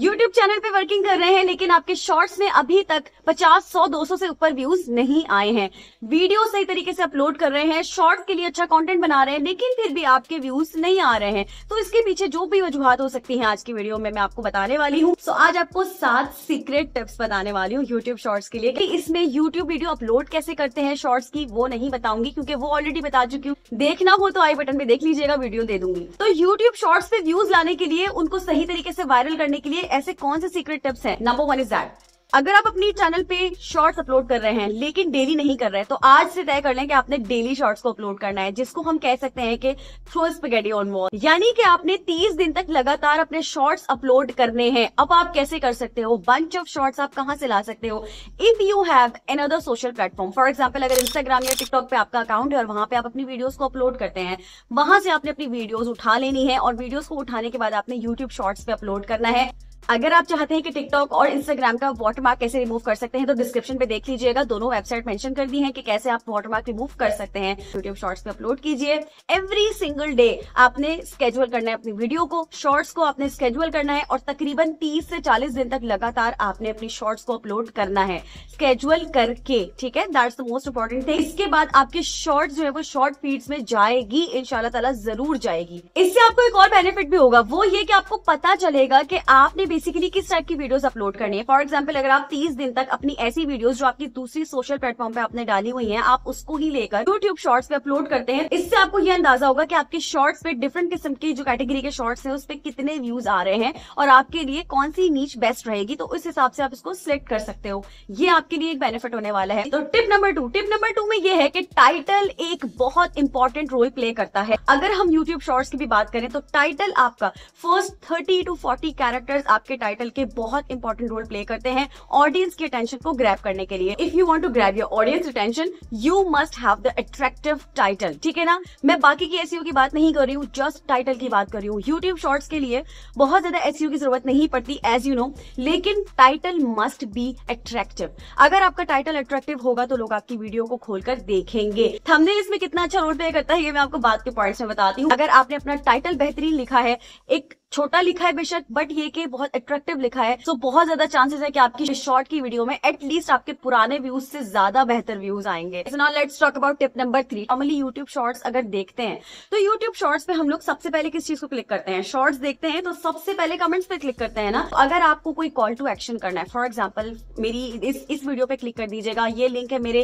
YouTube channel पे working कर रहे हैं लेकिन आपके शॉर्ट्स में अभी तक 50, 100, 200 से ऊपर व्यूज नहीं आए हैं वीडियो सही तरीके से अपलोड कर रहे हैं शॉर्ट के लिए अच्छा कंटेंट बना रहे हैं लेकिन फिर भी आपके व्यूज नहीं आ रहे हैं तो इसके पीछे जो भी वजुहत हो सकती है आज की वीडियो में मैं आपको बताने वाली हूँ सो आज आपको सात सीक्रेट टिप्स बताने वाली हूँ यूट्यूब शॉर्ट्स के लिए की इसमें यूट्यूब वीडियो अपलोड कैसे करते हैं शॉर्ट्स की वो नहीं बताऊंगी क्योंकि वो ऑलरेडी बता चुकी हूँ देखना हो तो आई बटन पे देख लीजिएगा वीडियो दे दूंगी तो यूट्यूब शॉर्ट्स पे व्यूज लाने के लिए उनको सही तरीके से वायरल करने के लिए ऐसे कौन से सीक्रेट टिप्स हैं नंबर वन इज दैट अगर आप अपनी चैनल पे शॉर्ट्स अपलोड कर रहे हैं लेकिन डेली नहीं कर रहे हैं तो आज से तय कर लें कि आपने डेली शॉर्ट्स को अपलोड करना है जिसको हम कह सकते हैं कि थ्रो स्पेगेटी ऑन वॉल यानी कि आपने 30 दिन तक लगातार अपने शॉर्ट्स अपलोड करने हैं अब आप कैसे कर सकते हो बंच ऑफ शॉर्ट्स आप कहाँ से ला सकते हो if you have an other social platform for example अगर इंस्टाग्राम या टिकटॉक पे आपका अकाउंट है और वहां पर आप अपनी वीडियोज को अपलोड करते हैं वहां से आपने अपनी वीडियोज उठा लेनी है और वीडियोज को उठाने के बाद आपने यूट्यूब शॉर्ट्स पे अपलोड करना है अगर आप चाहते हैं कि टिकटॉक और इंस्टाग्राम का वाटरमार्क कैसे रिमूव कर सकते हैं तो डिस्क्रिप्शन पे देख लीजिएगा दोनों वेबसाइट मेंशन कर दी है कि कैसे आप वाटरमार्क रिमूव कर सकते हैं यूट्यूब शॉर्ट्स पे अपलोड कीजिए एवरी सिंगल डे आपने स्केड्यूल करना है अपनी वीडियो को शॉर्ट्स को आपने स्केड्यूल करना है और तकरीबन तीस से चालीस दिन तक लगातार आपने अपनी शॉर्ट्स को अपलोड करना है स्केड्यूल करके ठीक है that's the most important thing इसके बाद आपके शॉर्ट जो है वो शॉर्ट फीड्स में जाएगी इनशाला जरूर जाएगी इससे आपको एक और बेनिफिट भी होगा वो ये कि आपको पता चलेगा कि आपने बेसिकली किस टाइप की वीडियोस अपलोड करनी है फॉर एग्जाम्पल अगर आप 30 दिन तक अपनी ऐसी वीडियोस जो आपकी दूसरी सोशल प्लेटफॉर्म पे आपने डाली हुई हैं आप उसको ही लेकर यूट्यूब शॉर्ट्स पे अपलोड करते हैं इससे आपको ये अंदाजा होगा कि आपके शॉर्ट्स पे डिफरेंट किस्म की जो कैटेगरी के शॉर्ट्स है उस पर कितने व्यूज आ रहे हैं और आपके लिए कौन सी नीच बेस्ट रहेगी तो उस हिसाब से आप इसको सिलेक्ट कर सकते हो ये आपके लिए एक बेनिफिट होने वाला है तो tip number two tip number two में यह है कि टाइटल एक बहुत इंपॉर्टेंट रोल प्ले करता है अगर हम यूट्यूब शॉर्ट्स की भी बात करें तो टाइटल आपका first thirty to forty characters आपके टाइटल के बहुत इंपॉर्टेंट रोल प्ले करते हैं ऑडियंस के अटेंशन को ग्रैप करने के लिए if you want to grab your audience attention you must have the attractive title ठीक है ना मैं बाकी की एसीओ e की बात नहीं कर रही हूँ जस्ट टाइटल की बात कर रही हूँ यूट्यूब शॉर्ट्स के लिए बहुत ज्यादा एसीओ e की जरूरत नहीं पड़ती एज यू नो लेकिन टाइटल मस्ट बी अट्रैक्टिव अगर आपका टाइटल अट्रैक्टिव होगा तो लोग आपकी वीडियो को खोलकर देखेंगे थंबनेल इसमें कितना अच्छा रोल प्ले करता है ये मैं आपको बात के पॉइंट्स में बताती हूँ अगर आपने अपना टाइटल बेहतरीन लिखा है एक छोटा लिखा है बेशक बट ये के बहुत अट्रैक्टिव लिखा है सो so, बहुत ज्यादा चांसेस है कि आपकी शॉर्ट की वीडियो में एटलीस्ट आपके पुराने व्यूज से ज्यादा बेहतर व्यूज आएंगे now let's talk about tip number three normally YouTube shorts अगर देखते हैं तो यूट्यूब शॉर्ट्स पे हम लोग सबसे पहले किस चीज को क्लिक करते हैं शॉर्ट्स देखते हैं तो सबसे पहले कमेंट्स पे क्लिक करते हैं ना तो अगर आपको कोई कॉल टू एक्शन करना है फॉर एग्जाम्पल मेरी इस इस वीडियो पे क्लिक कर दीजिएगा ये लिंक है मेरे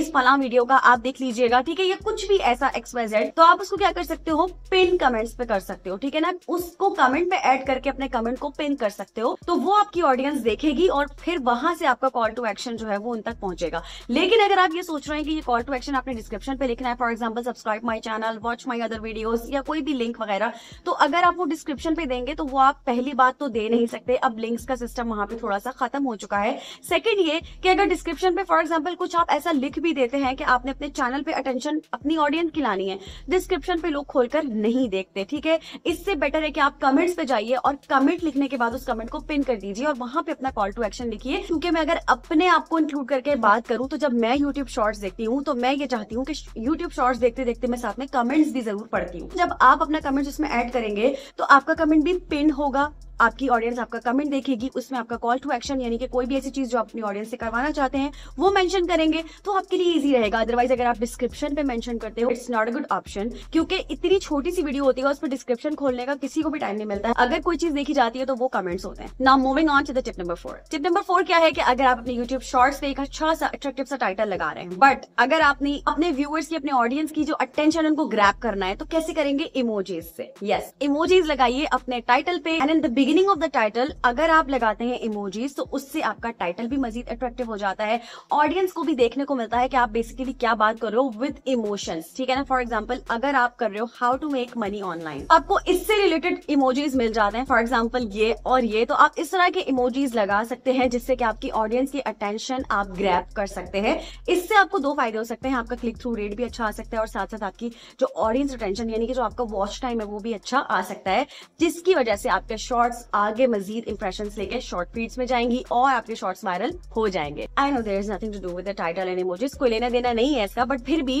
इस फला वीडियो का आप देख लीजिएगा ठीक है या कुछ भी ऐसा एक्सवाइजेड तो आप उसको क्या कर सकते हो पिन कमेंट्स पे कर सकते हो ठीक है ना उसको कमेंट में ऐड करके अपने कमेंट को पिन कर सकते हो तो वो आपकी ऑडियंस देखेगी और फिर वहां से आपका कॉल टू एक्शन जो है वो उन तक पहुंचेगा लेकिन अगर आप ये सोच रहे हैं कि ये कॉल टू एक्शन आपने डिस्क्रिप्शन पे लिखना है for example subscribe my channel watch my other video या कोई भी लिंक वगैरह तो अगर आप वो डिस्क्रिप्शन पे देंगे तो वो आप पहली बात तो दे नहीं सकते अब लिंक का सिस्टम वहां पे थोड़ा सा खत्म हो चुका है सेकेंड ये कि अगर डिस्क्रिप्शन पे फॉर एग्जाम्पल कुछ आप ऐसा लिख भी देते हैं कि आपने अपने चैनल पे अटेंशन अपनी ऑडियंस की लानी है डिस्क्रिप्शन पे लोग खोलकर नहीं देखते ठीक है इससे बेटर है कि आप कमेंट्स पे जाइए और कमेंट लिखने के बाद उस कमेंट को पिन कर दीजिए और वहां पे अपना कॉल टू एक्शन लिखिए क्योंकि मैं अगर अपने आप को इंक्लूड करके बात करूं तो जब मैं यूट्यूब शॉर्ट्स देखती हूँ तो मैं ये चाहती हूँ कि यूट्यूब शॉर्ट्स देखते देखते मैं साथ में कमेंट्स भी जरूर पढ़ती हूँ जब आप अपना कमेंट उसमें ऐड करेंगे तो आपका कमेंट भी पिन होगा आपकी ऑडियंस आपका कमेंट देखेगी उसमें आपका कॉल टू एक्शन यानी कि कोई भी ऐसी चीज जो अपनी ऑडियंस से करवाना चाहते हैं वो मेंशन करेंगे तो आपके लिए इजी रहेगा अदरवाइज अगर आप डिस्क्रिप्शन पे मेंशन करते हो it's not a good option क्योंकि इतनी छोटी सी वीडियो होती है उस पर डिस्क्रिप्शन खोलने का किसी को भी टाइम नहीं मिलता है अगर कोई चीज देखी जाती है तो वो कमेंट्स होते हैं ना moving on to the tip number four tip number four क्या है कि अगर आप अपने यूट्यूब शॉर्ट्स पे एक अच्छा सा अट्रेक्टिव सा टाइटल लगा रहे हैं बट अगर आपने अपने व्यूअर्स की अपने ऑडियंस की जो अटेंशन उनको ग्रैप करना है तो कैसे करेंगे इमोजेस से यस इमोजेस लगाइए अपने टाइटल पे and in the beginning of the title अगर आप लगाते हैं इमोजेस तो उससे आपका टाइटल भी मजीद अट्रैक्टिव हो जाता है ऑडियंस को भी देखने को मिलता है कि आप बेसिकली क्या बात कर रहे हो विद इमोशंस ठीक है ना फॉर एग्जाम्पल अगर आप कर रहे हो how to make money online आपको इससे रिलेटेड इमोजीज मिल जाते हैं फॉर एग्जाम्पल ये और ये तो आप इस तरह के इमोजीज लगा सकते हैं जिससे कि आपकी ऑडियंस की अटेंशन आप ग्रैप कर सकते हैं इससे आपको दो फायदे हो सकते हैं आपका क्लिक थ्रू रेट भी अच्छा आ सकता है और साथ साथ आपकी जो ऑडियंस अटेंशन यानी कि जो आपका वॉच टाइम है वो भी अच्छा आ सकता है जिसकी वजह से आपके शॉर्ट्स आगे मजीद इंप्रेशन लेके शॉर्ट फीड्स में जाएंगी और आपके शॉर्ट्स वायरल हो जाएंगे I know there is nothing to do with title and emojis कोई लेना देना नहीं है इसका बट फिर भी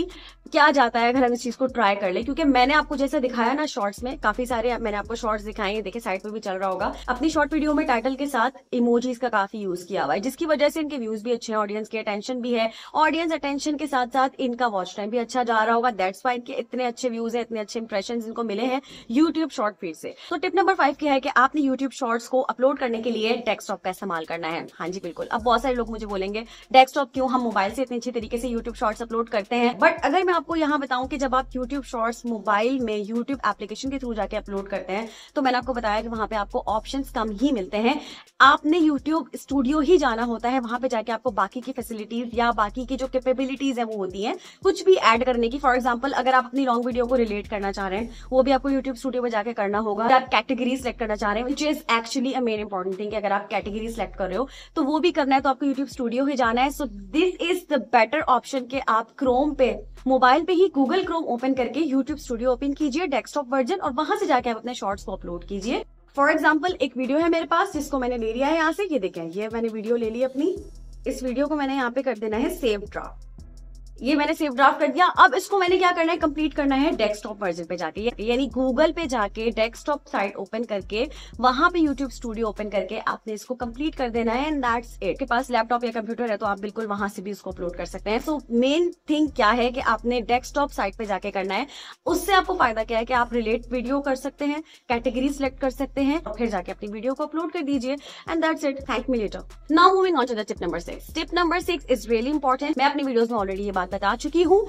क्या जाता है अगर हम इस चीज को ट्राई कर ले क्योंकि मैंने आपको जैसे दिखाया ना शॉर्ट्स में काफी सारे मैंने आपको शॉर्ट शॉर्ट्स दिखाएंगे देखिए साइड पर भी चल रहा होगा अपनी शॉर्ट वीडियो में टाइटल के साथ इमोजीज का काफी यूज किया हुआ है जिसकी वजह से इनके व्यूज भी अच्छे हैं ऑडियंस की अटेंशन भी है ऑडियंस अटेंशन के साथ साथ इनका वॉच टाइम भी अच्छा जा रहा होगा दैट्स वाई के इतने अच्छे व्यूज है इतने अच्छे इंप्रेशन इनको मिले हैं यूट्यूब शॉर्ट फीड से तो टिप नंबर फाइव क्या है कि आपने यूट्यूब शॉर्ट्स को अपलोड करने के लिए डेस्कटॉप का इस्तेमाल करना है हाँ जी बिल्कुल अब बहुत सारे लोग मुझे बोलेंगे डेस्कटॉप क्यों हम मोबाइल से इतने अच्छे तरीके से यूट्यूब शॉर्ट्स अपलोड करते हैं बट अगर मैं आपको यहाँ बताऊं कि जब आप यूट्यूब शॉर्ट्स मोबाइल में यूट्यूब एप्लीकेशन के थ्रू जाके अपलोड करते हैं तो मैंने आपको बताया कि वहां पे आपको ऑप्शन कम ही मिलते हैं आपने यूट्यूब स्टूडियो ही जाना होता है वहां पे जाके आपको बाकी की फैसिलिटीज या बाकी की जो केपेबिलिटीज है वो होती है कुछ भी एड करने की फॉर एग्जाम्पल अगर आप अपनी लॉन्ग वीडियो को रिलेट करना चाह रहे हैं वो भी आपको यूट्यूब स्टूडियो पर जाकर करना होगा आप कैटेगरी सेलेक्ट करना चाह रहे हैं which is actually a main important thing अगर आप कैटेगरी सेलेक्ट कर रहे हो तो वो भी करना है तो आपको यूट्यूब स्टूडियो ही जाना है so this is the better option के आप क्रोम पे मोबाइल पे ही गूगल क्रोम ओपन करके यूट्यूब स्टूडियो ओपन कीजिए डेस्कटॉप वर्जन और वहां से जाके आप अपने शॉर्ट्स को अपलोड कीजिए फॉर एग्जाम्पल एक वीडियो है मेरे पास जिसको मैंने ले लिया है यहाँ से ये देखें ये मैंने वीडियो ले ली अपनी इस वीडियो को मैंने यहाँ पे कर देना है सेव ड्राफ्ट ये मैंने सेव ड्राफ्ट कर दिया अब इसको मैंने क्या करना है कंप्लीट करना है डेस्कटॉप वर्जन पे जाके यानी गूगल पे जाके डेस्कटॉप साइट ओपन करके वहां पे यूट्यूब स्टूडियो ओपन करके आपने इसको कंप्लीट कर देना है एंड दैट्स इट के पास लैपटॉप या कंप्यूटर है तो आप बिल्कुल वहां से भी इसको अपलोड कर सकते हैं सो मेन थिंग क्या है कि आपने डेस्कटॉप साइट पे जाके करना है उससे आपको फायदा क्या है कि आप रिलेट वीडियो कर सकते हैं कैटेगरी सिलेक्ट कर सकते हैं और फिर जाके अपनी वीडियो को अपलोड कर दीजिए and that's it thank me later now moving on to the tip number six tip number six is really important मैं अपनी वीडियोज में ऑलरेडी ये बात बता चुकी हूँ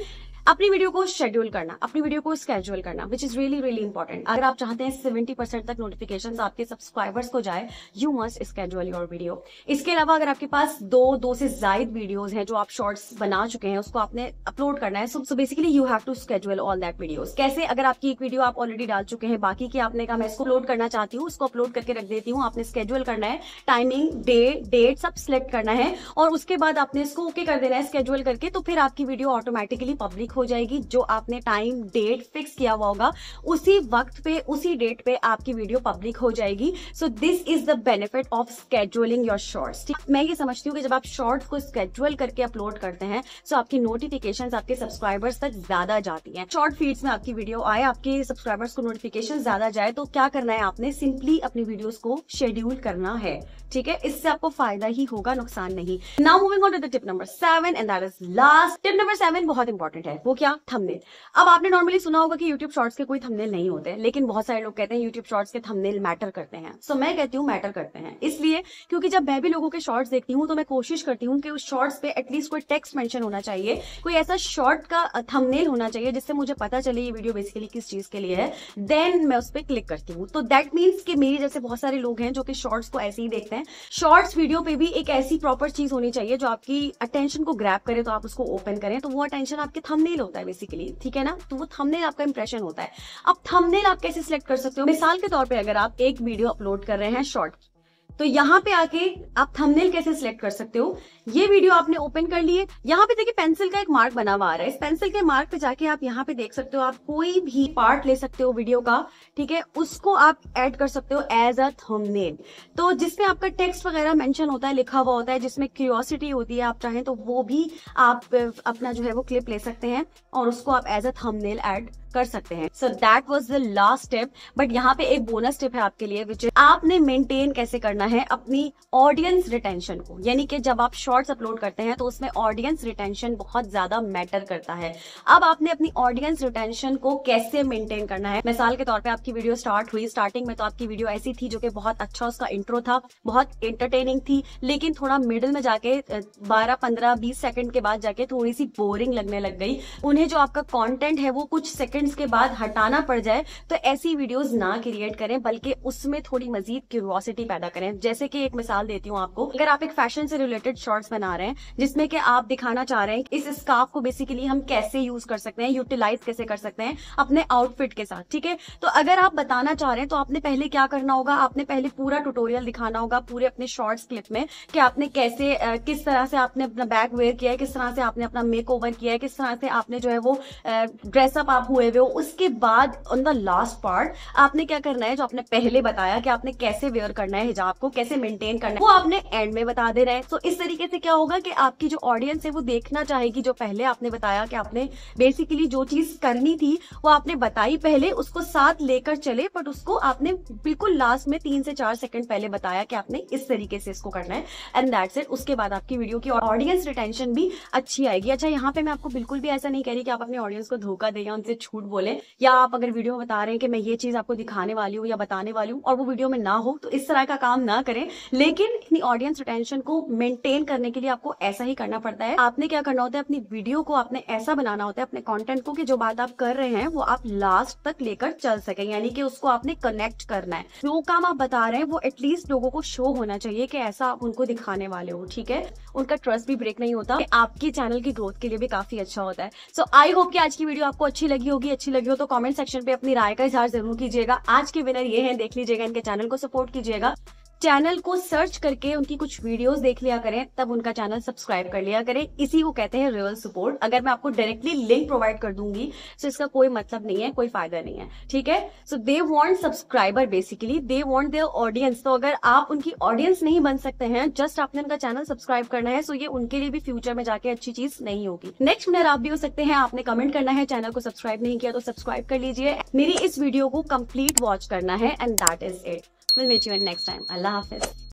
अपनी वीडियो को शेड्यूल करना अपनी वीडियो को स्केड्यूल करना which is really really important अगर आप चाहते हैं सेवेंटी परसेंट तक नोटिफिकेशन आपके सब्सक्राइबर्स को जाए you must schedule your video इसके अलावा अगर आपके पास दो दो से जायद वीडियोज हैं जो आप शॉर्ट्स बना चुके हैं उसको आपने अपलोड करना है so basically you have to schedule all that videos कैसे अगर आपकी एक वीडियो आप ऑलरेडी डाल चुके हैं बाकी की आपने कहा मैं इसको अपलोड करना चाहती हूँ उसको अपलोड करके रख देती हूँ आपने स्केड्यूल करना है टाइमिंग डे डेट सब सिलेक्ट करना है और उसके बाद आपने इसको ओके okay कर देना है स्केड्यूल करके तो फिर आपकी वीडियो ऑटोमेटिकली पब्लिक हो जाएगी जो आपने टाइम डेट फिक्स किया हुआ होगा उसी वक्त पे उसी डेट पे आपकी वीडियो पब्लिक हो जाएगी so this is the benefit of scheduling your shorts ठीक मैं ये समझती हूँ कि जब आप शॉर्ट्स को स्केड्यूल करके अपलोड करते हैं सो आपकी नोटिफिकेशन आपके सब्सक्राइबर्स तक ज्यादा जाती है शॉर्ट फीड्स में आपकी वीडियो आए आपके सब्सक्राइबर्स को नोटिफिकेशन ज्यादा जाए तो क्या करना है आपने सिंपली अपनी वीडियो को शेड्यूल करना है ठीक है इससे आपको फायदा ही होगा नुकसान नहीं now moving on to the tip number seven and that is last tip number seven बहुत इंपॉर्टेंट है वो क्या थंबनेल अब आपने नॉर्मली सुना होगा कि यूट्यूब शॉर्ट्स के कोई थंबनेल नहीं होते लेकिन बहुत सारे लोग कहते हैं यूट्यूब शॉर्ट्स के थंबनेल मैटर करते हैं सो so, मैं कहती हूँ मैटर करते हैं इसलिए क्योंकि जब मैं भी लोगों के शॉर्ट्स देखती हूँ तो मैं कोशिश करती हूँ कि उस शॉर्ट्स पे एटलीस्ट कोई टेक्स्ट मैंशन होना चाहिए कोई ऐसा शॉर्ट का थमनेल होना चाहिए जिससे मुझे पता चले ये वीडियो बेसिकली किस चीज के लिए है देन मैं उस पर क्लिक करती हूँ तो दैट मीन्स कि मेरे जैसे बहुत सारे लोग हैं जो कि शॉर्ट्स को ऐसे ही देखते हैं शॉर्ट्स वीडियो पे भी एक ऐसी प्रॉपर चीज होनी चाहिए जो आपकी अटेंशन को ग्रैप करे तो आप उसको ओपन करें तो वो अटेंशन आपके थमनेल थंबनेल होता है बेसिकली ठीक है ना तो वो थमनेल आपका इंप्रेशन होता है अब थमनेल आप कैसे सिलेक्ट कर सकते हो मिसाल के तौर पर अगर आप एक वीडियो अपलोड कर रहे हैं शॉर्ट की तो यहाँ पे आके आप थंबनेल कैसे सिलेक्ट कर सकते हो ये वीडियो आपने ओपन कर लिए यहाँ पे देखिए पेंसिल का एक मार्क बना हुआ आ रहा है इस पेंसिल के मार्क पे जाके आप यहाँ पे देख सकते हो आप कोई भी पार्ट ले सकते हो वीडियो का ठीक है उसको आप ऐड कर सकते हो एज अ थंबनेल तो जिसमें आपका टेक्स्ट वगैरह मेंशन होता है लिखा हुआ होता है जिसमें क्यूरोसिटी होती है आप चाहें तो वो भी आप अपना जो है वो क्लिप ले सकते हैं और उसको आप एज अ थंबनेल एड कर सकते हैं so that was the last step but यहाँ पे एक बोनस टिप है आपके लिए विच आपने मेंटेन कैसे करना है अपनी ऑडियंस रिटेंशन को यानी कि जब आप शॉर्ट्स अपलोड करते हैं तो उसमें ऑडियंस रिटेंशन बहुत ज्यादा मैटर करता है अब आपने अपनी ऑडियंस रिटेंशन को कैसे मेंटेन करना है मिसाल के तौर पर आपकी वीडियो स्टार्ट हुई स्टार्टिंग में तो आपकी वीडियो ऐसी थी जो कि बहुत अच्छा उसका इंट्रो था बहुत इंटरटेनिंग थी लेकिन थोड़ा मिडिल में जाके बारह पंद्रह बीस सेकंड के बाद जाके थोड़ी सी बोरिंग लगने लग गई उन्हें जो आपका कॉन्टेंट है वो कुछ सेकंड सेकंड्स के बाद हटाना पड़ जाए तो ऐसी वीडियोस ना क्रिएट करें बल्कि उसमें थोड़ी मजीद क्यूरोसिटी पैदा करें जैसे कि एक मिसाल देती हूँ आपको अगर आप एक फैशन से रिलेटेड शॉर्ट्स बना रहे हैं जिसमें कि आप दिखाना चाह रहे हैं इस स्कार्फ को बेसिकली हम कैसे यूज कर सकते हैं यूटिलाइज कैसे कर सकते हैं अपने आउटफिट के साथ ठीक है तो अगर आप बताना चाह रहे हैं तो आपने पहले क्या करना होगा आपने पहले पूरा ट्यूटोरियल दिखाना होगा पूरे अपने शॉर्ट्स क्लिप में कि आपने कैसे किस तरह से आपने अपना बैग वेयर किया है किस तरह से आपने अपना मेक ओवर किया है किस तरह से आपने जो है वो ड्रेसअप आप हुए हुए हो उसके बाद ऑन द लास्ट पार्ट आपने क्या करना है जो आपने पहले बताया कि आपने कैसे वेयर करना है हिजाब को कैसे मेंटेन करना है वो आपने एंड में बता दे रहे सो तो इस तरीके से क्या होगा कि आपकी जो ऑडियंस है वो देखना चाहेगी जो पहले आपने बताया कि आपने बेसिकली जो चीज करनी थी वो आपने बताई पहले उसको साथ लेकर चले बट उसको आपने बिल्कुल लास्ट में तीन से चार सेकंड पहले बताया कि आपने इस तरीके से इसको करना है एंड दैट्स इट उसके बाद आपकी वीडियो की ऑडियंस रिटेंशन भी अच्छी आएगी अच्छा यहाँ पे मैं आपको बिल्कुल भी ऐसा नहीं कह रही कि आप अपने ऑडियंस को धोखा दे या उनसे छूट बोले या आप अगर वीडियो में बता रहे हैं कि मैं ये चीज आपको दिखाने वाली हूँ या बताने वाली हूँ और वो वीडियो में ना हो तो इस तरह का काम ना करें लेकिन अपनी ऑडियंस अटेंशन को मेंटेन करने के लिए आपको ऐसा ही करना पड़ता है आपने क्या करना होता है अपनी वीडियो को आपने ऐसा बनाना होता है अपने कॉन्टेंट को कि जो बात आप कर रहे हैं वो आप लास्ट तक लेकर चल सके यानी कि उसको आपने कनेक्ट करना है जो काम आप बता रहे हैं वो एटलीस्ट लोगों को शो होना चाहिए कि ऐसा आप उनको दिखाने वाले हो ठीक है उनका ट्रस्ट भी ब्रेक नहीं होता आपके चैनल की ग्रोथ के लिए भी काफी अच्छा होता है सो आई होप कि आज की वीडियो आपको अच्छी लगी होगी वीडियो अच्छी लगी हो तो कमेंट सेक्शन पे अपनी राय का इजहार जरूर कीजिएगा आज के विनर ये हैं देख लीजिएगा इनके चैनल को सपोर्ट कीजिएगा चैनल को सर्च करके उनकी कुछ वीडियोस देख लिया करें तब उनका चैनल सब्सक्राइब कर लिया करें इसी को कहते हैं रियल सपोर्ट अगर मैं आपको डायरेक्टली लिंक प्रोवाइड कर दूंगी तो इसका कोई मतलब नहीं है कोई फायदा नहीं है ठीक है so they want subscriber basically they want their audience तो अगर आप उनकी ऑडियंस नहीं बन सकते हैं जस्ट आपने उनका चैनल सब्सक्राइब करना है सो ये उनके लिए भी फ्यूचर में जाके अच्छी चीज नहीं होगी नेक्स्ट मिनर आप भी हो सकते हैं आपने कमेंट करना है चैनल को सब्सक्राइब नहीं किया तो सब्सक्राइब कर लीजिए मेरी इस वीडियो को कंप्लीट वॉच करना है and that is it We'll meet you in next time. Allah Hafiz.